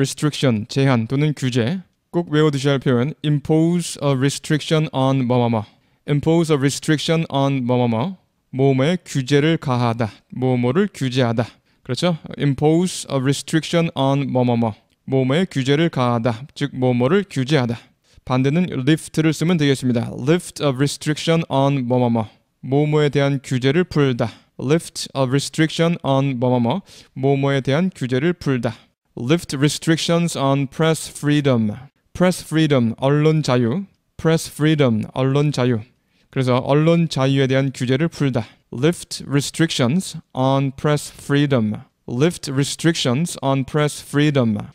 restriction 제한 또는 규제 꼭 외워두셔야 할 표현 impose a restriction on 뭐뭐뭐 impose a restriction on 뭐뭐뭐 뭐뭐에 규제를 가하다 뭐뭐를 규제하다 그렇죠? impose a restriction on 뭐뭐뭐 뭐뭐에 규제를 가하다 즉 뭐뭐를 규제하다 반대는 lift를 쓰면 되겠습니다 lift a restriction on 뭐뭐뭐 뭐뭐에 대한 규제를 풀다 lift a restriction on 뭐뭐뭐 뭐뭐에 대한 규제를 풀다 lift restrictions on press freedom. press freedom, 언론 자유. press freedom, 언론 자유. 그래서 언론 자유에 대한 규제를 풀다. lift restrictions on press freedom. lift restrictions on press freedom.